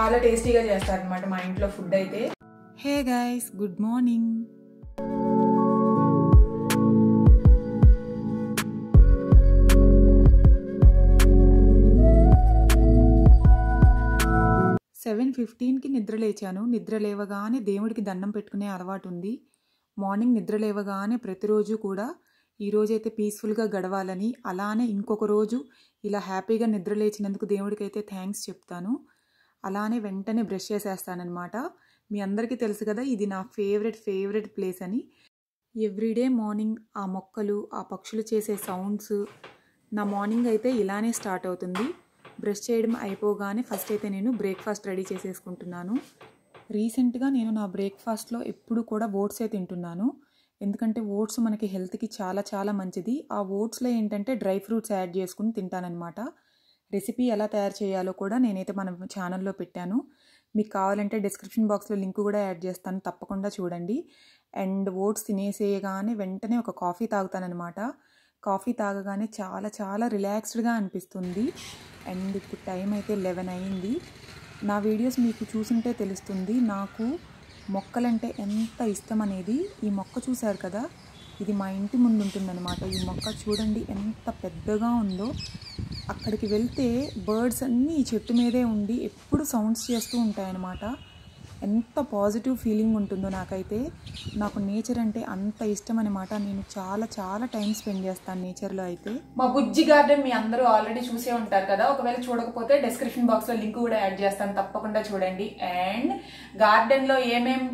చాలా టేస్టీగా అనమాట మా ఇంట్లో ఫుడ్ అయితే hey guys good morning seven ఫిఫ్టీన్కి నిద్ర లేచాను నిద్ర లేవగానే దేవుడికి దండం పెట్టుకునే అలవాటు ఉంది మార్నింగ్ నిద్ర లేవగానే ప్రతిరోజు కూడా ఈరోజైతే పీస్ఫుల్గా గడవాలని అలానే ఇంకొక రోజు ఇలా హ్యాపీగా నిద్ర లేచినందుకు దేవుడికైతే థ్యాంక్స్ చెప్తాను అలానే వెంటనే బ్రష్ చేసేస్తానమాట మీ అందరికీ తెలుసు కదా ఇది నా ఫేవరెట్ ఫేవరెట్ ప్లేస్ అని ఎవ్రీడే మార్నింగ్ ఆ మొక్కలు ఆ పక్షులు చేసే సౌండ్స్ నా మార్నింగ్ అయితే ఇలానే స్టార్ట్ అవుతుంది బ్రష్ చేయడం అయిపోగానే ఫస్ట్ అయితే నేను బ్రేక్ఫాస్ట్ రెడీ చేసేసుకుంటున్నాను రీసెంట్గా నేను నా బ్రేక్ఫాస్ట్లో ఎప్పుడు కూడా ఓట్సే తింటున్నాను ఎందుకంటే ఓట్స్ మనకి హెల్త్కి చాలా చాలా మంచిది ఆ ఓట్స్లో ఏంటంటే డ్రై ఫ్రూట్స్ యాడ్ చేసుకుని తింటానన్నమాట రెసిపీ ఎలా తయారు చేయాలో కూడా నేనైతే మన ఛానల్లో పెట్టాను మీకు కావాలంటే డిస్క్రిప్షన్ బాక్స్లో లింక్ కూడా యాడ్ చేస్తాను తప్పకుండా చూడండి అండ్ ఓట్స్ తినేసేయగానే వెంటనే ఒక కాఫీ తాగుతానమాట కాఫీ తాగగానే చాలా చాలా రిలాక్స్డ్గా అనిపిస్తుంది అండ్ ఇప్పుడు టైం అయితే లెవెన్ అయింది నా వీడియోస్ మీకు చూసుంటే తెలుస్తుంది నాకు మొక్కలంటే ఎంత ఇష్టం అనేది ఈ మొక్క చూశారు కదా ఇది మా ఇంటి ముందు ఉంటుందన్నమాట ఈ మొక్క చూడండి ఎంత పెద్దగా ఉందో అక్కడికి వెళ్తే బర్డ్స్ అన్నీ ఈ చెట్టు మీదే ఉండి ఎప్పుడు సౌండ్స్ చేస్తూ ఉంటాయన్నమాట ఎంత పాజిటివ్ ఫీలింగ్ ఉంటుందో నాకైతే నాకు నేచర్ అంటే అంత ఇష్టం అనమాట నేను చాలా చాలా టైం స్పెండ్ చేస్తాను నేచర్లో అయితే మా బుజ్జి గార్డెన్ మీ అందరూ ఆల్రెడీ చూసే ఉంటారు కదా ఒకవేళ చూడకపోతే డిస్క్రిప్షన్ బాక్స్లో లింక్ కూడా యాడ్ చేస్తాను తప్పకుండా చూడండి అండ్ గార్డెన్లో ఏమేం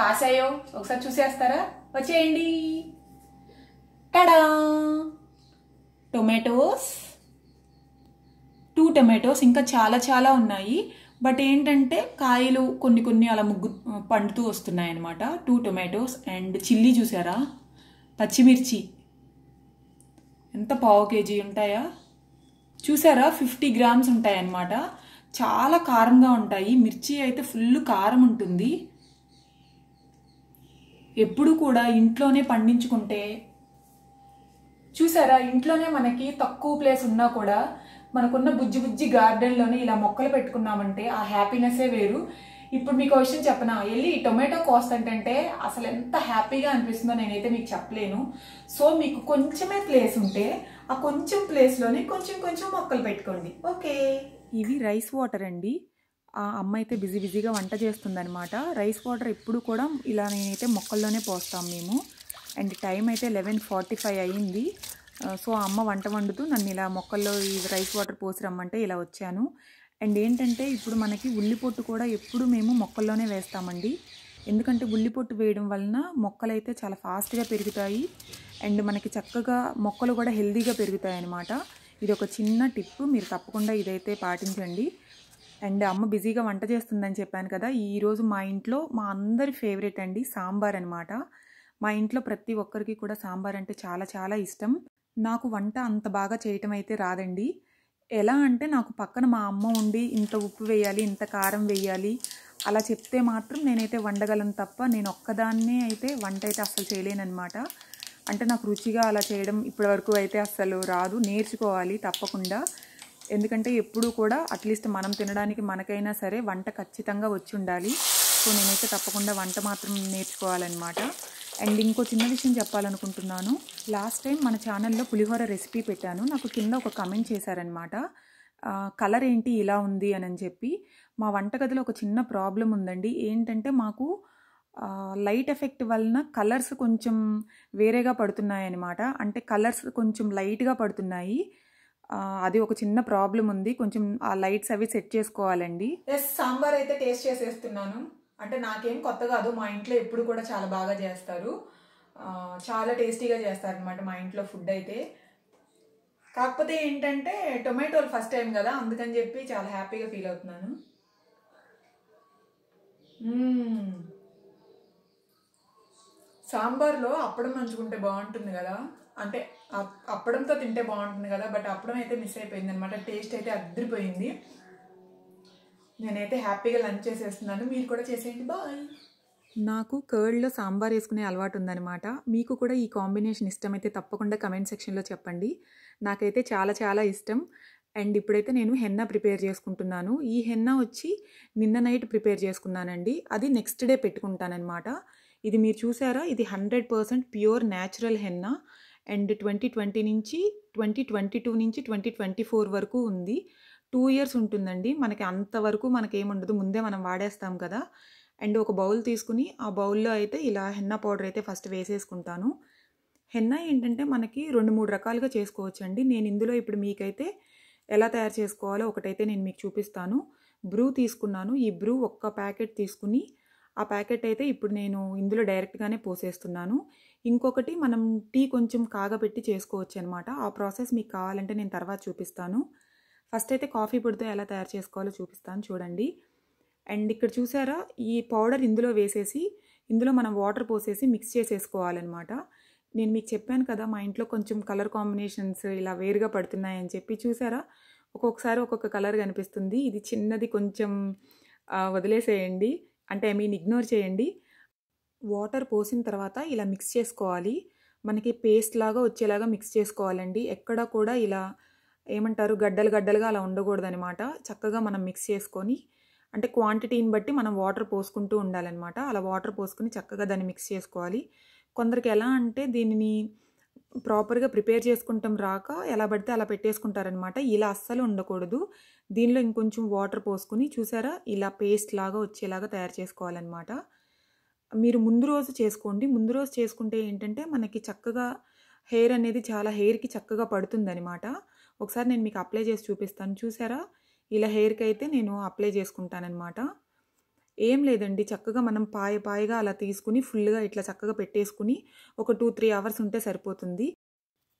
కాసాయో ఒకసారి చూసేస్తారా వచ్చేయండి టడా టొమాటోస్ టొమాటోస్ ఇంకా చాలా చాలా ఉన్నాయి బట్ ఏంటంటే కాయలు కొన్ని కొన్ని అలా ముగ్గు పండుతూ వస్తున్నాయి అనమాట టూ టొమాటోస్ అండ్ చిల్లీ చూసారా పచ్చిమిర్చి ఎంత పావు కేజీ ఉంటాయా చూసారా ఫిఫ్టీ గ్రామ్స్ ఉంటాయన్నమాట చాలా కారంగా ఉంటాయి మిర్చి అయితే ఫుల్ కారం ఉంటుంది ఎప్పుడు కూడా ఇంట్లోనే పండించుకుంటే చూసారా ఇంట్లోనే మనకి తక్కువ ప్లేస్ ఉన్నా కూడా మనకున్న బుజ్జి బుజ్జి గార్డెన్లోనే ఇలా మొక్కలు పెట్టుకున్నామంటే ఆ హ్యాపీనెస్సే వేరు ఇప్పుడు మీకు క్వశ్చన్ చెప్పనా వెళ్ళి టొమాటో కాస్ట్ అంటే అసలు ఎంత హ్యాపీగా అనిపిస్తుందో నేనైతే మీకు చెప్పలేను సో మీకు కొంచెమే ప్లేస్ ఉంటే ఆ కొంచెం ప్లేస్లోనే కొంచెం కొంచెం మొక్కలు పెట్టుకోండి ఓకే ఇవి రైస్ వాటర్ అండి ఆ అమ్మ అయితే బిజీ బిజీగా వంట చేస్తుందనమాట రైస్ వాటర్ ఎప్పుడు కూడా ఇలా నేనైతే మొక్కల్లోనే పోస్తాం మేము అండ్ టైం అయితే లెవెన్ ఫార్టీ ఫైవ్ అయ్యింది సో ఆ అమ్మ వంట వండుతూ నన్ను ఇలా మొక్కల్లో ఈ రైస్ వాటర్ పోసి రమ్మంటే ఇలా వచ్చాను అండ్ ఏంటంటే ఇప్పుడు మనకి ఉల్లిపొట్టు కూడా ఎప్పుడు మేము మొక్కల్లోనే వేస్తామండి ఎందుకంటే ఉల్లిపొట్టు వేయడం వలన మొక్కలు అయితే చాలా ఫాస్ట్గా పెరుగుతాయి అండ్ మనకి చక్కగా మొక్కలు కూడా హెల్దీగా పెరుగుతాయి అన్నమాట ఇది ఒక చిన్న టిప్ మీరు తప్పకుండా ఇదైతే పాటించండి అండ్ అమ్మ బిజీగా వంట చేస్తుందని చెప్పాను కదా ఈరోజు మా ఇంట్లో మా అందరి ఫేవరెట్ అండి సాంబార్ అనమాట మా ఇంట్లో ప్రతి ఒక్కరికి కూడా సాంబార్ అంటే చాలా చాలా ఇష్టం నాకు వంట అంత బాగా చేయటం అయితే రాదండి ఎలా అంటే నాకు పక్కన మా అమ్మ ఉండి ఇంత ఉప్పు వేయాలి ఇంత కారం వేయాలి అలా చెప్తే మాత్రం నేనైతే వండగలను తప్ప నేను ఒక్కదాన్నే అయితే వంట అయితే అస్సలు చేయలేనమాట అంటే నాకు రుచిగా అలా చేయడం ఇప్పటివరకు అయితే అస్సలు రాదు నేర్చుకోవాలి తప్పకుండా ఎందుకంటే ఎప్పుడూ కూడా అట్లీస్ట్ మనం తినడానికి మనకైనా సరే వంట ఖచ్చితంగా వచ్చి ఉండాలి సో నేనైతే తప్పకుండా వంట మాత్రం నేర్చుకోవాలన్నమాట అండ్ ఇంకో చిన్న విషయం చెప్పాలనుకుంటున్నాను లాస్ట్ టైం మన ఛానల్లో పులిహోర రెసిపీ పెట్టాను నాకు కింద ఒక కమెంట్ చేశారనమాట కలర్ ఏంటి ఇలా ఉంది అని చెప్పి మా వంటగదిలో ఒక చిన్న ప్రాబ్లం ఉందండి ఏంటంటే మాకు లైట్ ఎఫెక్ట్ వలన కలర్స్ కొంచెం వేరేగా పడుతున్నాయి అనమాట అంటే కలర్స్ కొంచెం లైట్గా పడుతున్నాయి అది ఒక చిన్న ప్రాబ్లం ఉంది కొంచెం ఆ లైట్స్ అవి సెట్ చేసుకోవాలండి సాంబార్ అయితే టేస్ట్ చేసేస్తున్నాను అంటే నాకేం కొత్త కాదు మా ఇంట్లో ఎప్పుడు కూడా చాలా బాగా చేస్తారు చాలా టేస్టీగా చేస్తారు అనమాట మా ఇంట్లో ఫుడ్ అయితే కాకపోతే ఏంటంటే టొమాటోలు ఫస్ట్ టైం కదా అందుకని చెప్పి చాలా హ్యాపీగా ఫీల్ అవుతున్నాను సాంబార్లో అప్పడం నంచుకుంటే బాగుంటుంది కదా అంటే అప్పడంతో తింటే బాగుంటుంది కదా బట్ అప్పడం అయితే మిస్ అయిపోయింది అనమాట టేస్ట్ అయితే అద్దరిపోయింది నేనైతే హ్యాపీగా లంచ్ చేసేస్తున్నాను మీరు కూడా చేసేయండి బాయ్ నాకు కర్డ్లో సాంబార్ వేసుకునే అలవాటు ఉందనమాట మీకు కూడా ఈ కాంబినేషన్ ఇష్టమైతే తప్పకుండా కమెంట్ సెక్షన్లో చెప్పండి నాకైతే చాలా చాలా ఇష్టం అండ్ ఇప్పుడైతే నేను హెన్న ప్రిపేర్ చేసుకుంటున్నాను ఈ హెన్నా వచ్చి నిన్న నైట్ ప్రిపేర్ చేసుకున్నానండి అది నెక్స్ట్ డే పెట్టుకుంటానమాట ఇది మీరు చూసారా ఇది hundred percent pure natural henna and twenty twenty నుంచి ట్వంటీ ట్వంటీ టూ నుంచి ట్వంటీ ట్వంటీ ఫోర్ వరకు ఉంది టూ ఇయర్స్ ఉంటుందండి మనకి అంతవరకు మనకేముండదు ముందే మనం వాడేస్తాం కదా అండ్ ఒక బౌల్ తీసుకుని ఆ బౌల్లో అయితే ఇలా హెన్నా పౌడర్ అయితే ఫస్ట్ వేసేసుకుంటాను హెన్నా ఏంటంటే మనకి రెండు మూడు రకాలుగా చేసుకోవచ్చండి నేను ఇందులో ఇప్పుడు మీకైతే ఎలా తయారు చేసుకోవాలో ఒకటైతే నేను మీకు చూపిస్తాను బ్రూ తీసుకున్నాను ఈ బ్రూ ఒక్క ప్యాకెట్ తీసుకుని ఆ ప్యాకెట్ అయితే ఇప్పుడు నేను ఇందులో డైరెక్ట్గానే పోసేస్తున్నాను ఇంకొకటి మనం టీ కొంచెం కాగబెట్టి చేసుకోవచ్చు అనమాట ఆ ప్రాసెస్ మీకు కావాలంటే నేను తర్వాత చూపిస్తాను ఫస్ట్ అయితే కాఫీ పొడితో ఎలా తయారు చేసుకోవాలో చూపిస్తాను చూడండి అండ్ ఇక్కడ చూసారా ఈ పౌడర్ ఇందులో వేసేసి ఇందులో మనం వాటర్ పోసేసి మిక్స్ చేసేసుకోవాలన్నమాట నేను మీకు చెప్పాను కదా మా ఇంట్లో కొంచెం కలర్ కాంబినేషన్స్ ఇలా వేరుగా పడుతున్నాయని చెప్పి చూసారా ఒక్కొక్కసారి ఒక్కొక్క కలర్ కనిపిస్తుంది ఇది చిన్నది కొంచెం వదిలేసేయండి అంటే ఐ మీన్ ఇగ్నోర్ చేయండి వాటర్ పోసిన తర్వాత ఇలా మిక్స్ చేసుకోవాలి మనకి పేస్ట్ లాగా వచ్చేలాగా మిక్స్ చేసుకోవాలండి ఎక్కడ కూడా ఇలా ఏమంటారు గడ్డలు గడ్డలుగా అలా ఉండకూడదనమాట చక్కగా మనం మిక్స్ చేసుకొని అంటే క్వాంటిటీని బట్టి మనం వాటర్ పోసుకుంటూ ఉండాలన్నమాట అలా వాటర్ పోసుకుని చక్కగా దాన్ని మిక్స్ చేసుకోవాలి కొందరికి ఎలా అంటే దీనిని ప్రాపర్గా ప్రిపేర్ చేసుకుంటాం రాక ఎలా పడితే అలా పెట్టేసుకుంటారనమాట ఇలా అస్సలు ఉండకూడదు దీనిలో ఇంకొంచెం వాటర్ పోసుకుని చూసారా ఇలా పేస్ట్ లాగా వచ్చేలాగా తయారు చేసుకోవాలన్నమాట మీరు ముందు రోజు చేసుకోండి ముందు రోజు చేసుకుంటే ఏంటంటే మనకి చక్కగా హెయిర్ అనేది చాలా హెయిర్కి చక్కగా పడుతుందనమాట ఒకసారి నేను మీకు అప్లై చేసి చూపిస్తాను చూసారా ఇలా హెయిర్కి అయితే నేను అప్లై చేసుకుంటానమాట ఏం లేదండి చక్కగా మనం పాయ పాయగా అలా తీసుకుని ఫుల్గా ఇట్లా చక్కగా పెట్టేసుకుని ఒక టూ త్రీ అవర్స్ ఉంటే సరిపోతుంది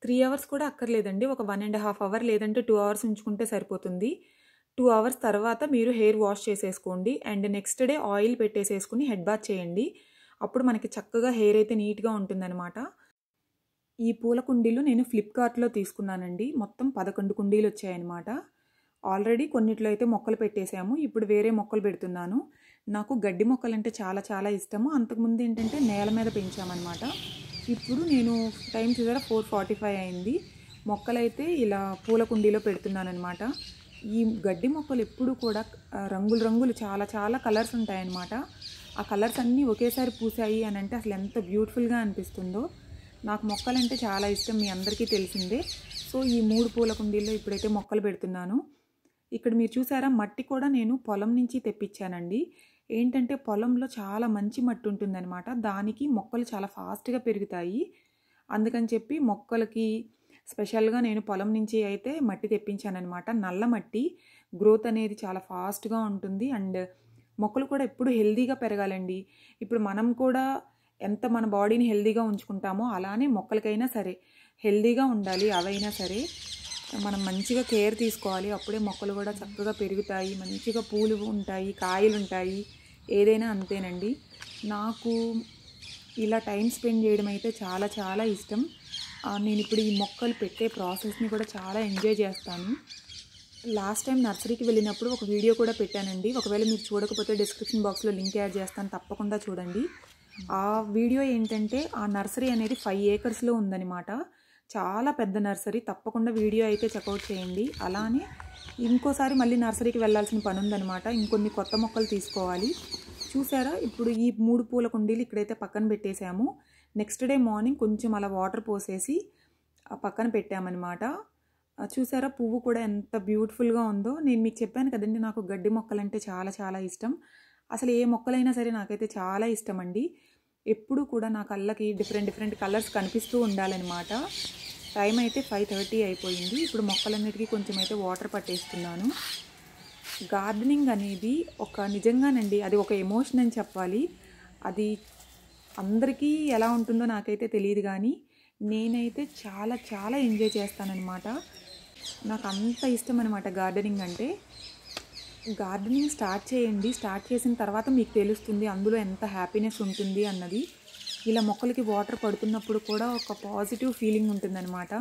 త్రీ అవర్స్ కూడా అక్కర్లేదండి ఒక వన్ అండ్ హాఫ్ అవర్ లేదంటే టూ అవర్స్ ఉంచుకుంటే సరిపోతుంది టూ అవర్స్ తర్వాత మీరు హెయిర్ వాష్ చేసేసుకోండి అండ్ నెక్స్ట్ డే ఆయిల్ పెట్టేసేసుకుని హెడ్ బాత్ చేయండి అప్పుడు మనకి చక్కగా హెయిర్ అయితే నీట్గా ఉంటుందన్నమాట ఈ పూల కుండీలు నేను ఫ్లిప్కార్ట్లో తీసుకున్నానండి మొత్తం పదకొండు కుండీలు వచ్చాయన్నమాట ఆల్రెడీ కొన్నిట్లో అయితే మొక్కలు పెట్టేశాము ఇప్పుడు వేరే మొక్కలు పెడుతున్నాను నాకు గడ్డి మొక్కలు అంటే చాలా చాలా ఇష్టము అంతకుముందు ఏంటంటే నేల మీద పెంచామన్నమాట ఇప్పుడు నేను టైం చూసార ఫోర్ ఫార్టీ ఫైవ్ అయింది మొక్కలైతే ఇలా పూల కుండీలో పెడుతున్నానమాట ఈ గడ్డి మొక్కలు ఎప్పుడు కూడా రంగులు రంగులు చాలా చాలా కలర్స్ ఉంటాయన్నమాట ఆ కలర్స్ అన్నీ ఒకేసారి పూసాయి అని అంటే అసలు ఎంత బ్యూటిఫుల్గా అనిపిస్తుందో నాకు మొక్కలంటే చాలా ఇష్టం మీ అందరికీ తెలిసిందే సో ఈ మూడు పూల కుండీల్లో ఇప్పుడైతే మొక్కలు పెడుతున్నాను ఇక్కడ మీరు చూసారా మట్టి కూడా నేను పొలం నుంచి తెప్పించానండి ఏంటంటే పొలంలో చాలా మంచి మట్టి ఉంటుందన్నమాట దానికి మొక్కలు చాలా ఫాస్ట్గా పెరుగుతాయి అందుకని చెప్పి మొక్కలకి స్పెషల్గా నేను పొలం నుంచి అయితే మట్టి తెప్పించానమాట నల్ల మట్టి గ్రోత్ అనేది చాలా ఫాస్ట్గా ఉంటుంది అండ్ మొక్కలు కూడా ఎప్పుడు హెల్దీగా పెరగాలండి ఇప్పుడు మనం కూడా ఎంత మన బాడీని హెల్దీగా ఉంచుకుంటామో అలానే మొక్కలకైనా సరే హెల్దీగా ఉండాలి అవైనా సరే మనం మంచిగా కేర్ తీసుకోవాలి అప్పుడే మొక్కలు కూడా చక్కగా పెరుగుతాయి మంచిగా పూలు ఉంటాయి కాయలు ఉంటాయి ఏదైనా అంతేనండి నాకు ఇలా టైం స్పెండ్ చేయడం అయితే చాలా చాలా ఇష్టం నేను ఇప్పుడు ఈ మొక్కలు పెట్టే ప్రాసెస్ని కూడా చాలా ఎంజాయ్ చేస్తాను లాస్ట్ టైం నర్సరీకి వెళ్ళినప్పుడు ఒక వీడియో కూడా పెట్టానండి ఒకవేళ మీరు చూడకపోతే డిస్క్రిప్షన్ బాక్స్లో లింక్ యాడ్ చేస్తాను తప్పకుండా చూడండి ఆ వీడియో ఏంటంటే ఆ నర్సరీ అనేది ఫైవ్ ఏకర్స్లో ఉందన్నమాట చాలా పెద్ద నర్సరీ తప్పకుండా వీడియో అయితే చెక్అవుట్ చేయండి అలానే ఇంకోసారి మళ్ళీ నర్సరీకి వెళ్ళాల్సిన పని ఉందనమాట ఇంకొన్ని కొత్త మొక్కలు తీసుకోవాలి చూసారా ఇప్పుడు ఈ మూడు పూల కుండీలు ఇక్కడైతే పక్కన పెట్టేశాము నెక్స్ట్ డే మార్నింగ్ కొంచెం అలా వాటర్ పోసేసి పక్కన పెట్టామన్నమాట చూసారా పువ్వు కూడా ఎంత బ్యూటిఫుల్గా ఉందో నేను మీకు చెప్పాను కదండి నాకు గడ్డి మొక్కలంటే చాలా చాలా ఇష్టం అసలు ఏ మొక్కలైనా సరే నాకైతే చాలా ఇష్టం అండి ఎప్పుడు కూడా నా కళ్ళకి డిఫరెంట్ డిఫరెంట్ కలర్స్ కనిపిస్తూ ఉండాలన్నమాట టైం అయితే ఫైవ్ థర్టీ అయిపోయింది ఇప్పుడు మొక్కలన్నిటికీ కొంచెం అయితే వాటర్ పట్టేస్తున్నాను గార్డెనింగ్ అనేది ఒక నిజంగానండి అది ఒక ఎమోషన్ అని చెప్పాలి అది అందరికీ ఎలా ఉంటుందో నాకైతే తెలియదు కానీ నేనైతే చాలా చాలా ఎంజాయ్ చేస్తానన్నమాట నాకు అంత ఇష్టం అనమాట గార్డెనింగ్ అంటే గార్డెనింగ్ స్టార్ట్ చేయండి స్టార్ట్ చేసిన తర్వాత మీకు తెలుస్తుంది అందులో ఎంత హ్యాపీనెస్ ఉంటుంది అన్నది ఇలా మొక్కలకి వాటర్ పడుతున్నప్పుడు కూడా ఒక పాజిటివ్ ఫీలింగ్ ఉంటుందన్నమాట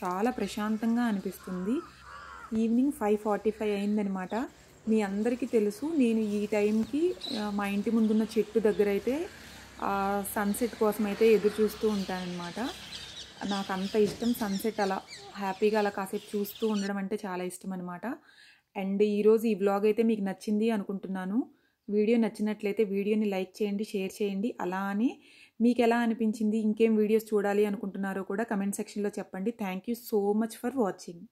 చాలా ప్రశాంతంగా అనిపిస్తుంది ఈవినింగ్ ఫైవ్ ఫార్టీ ఫైవ్ అయిందనమాట మీ అందరికీ తెలుసు నేను ఈ టైంకి మా ఇంటి ముందున్న చెట్టు దగ్గర అయితే సన్సెట్ కోసం అయితే ఎదురు చూస్తూ ఉంటానన్నమాట నాకు అంత ఇష్టం సన్సెట్ అలా హ్యాపీగా అలా కాసేపు చూస్తూ ఉండడం అంటే చాలా ఇష్టం అనమాట అండ్ ఈరోజు ఈ బ్లాగ్ అయితే మీకు నచ్చింది అనుకుంటున్నాను వీడియో నచ్చినట్లయితే వీడియోని లైక్ చేయండి షేర్ చేయండి అలా అని మీకు ఎలా అనిపించింది ఇంకేం వీడియోస్ చూడాలి అనుకుంటున్నారో కూడా కమెంట్ సెక్షన్లో చెప్పండి thank so much for watching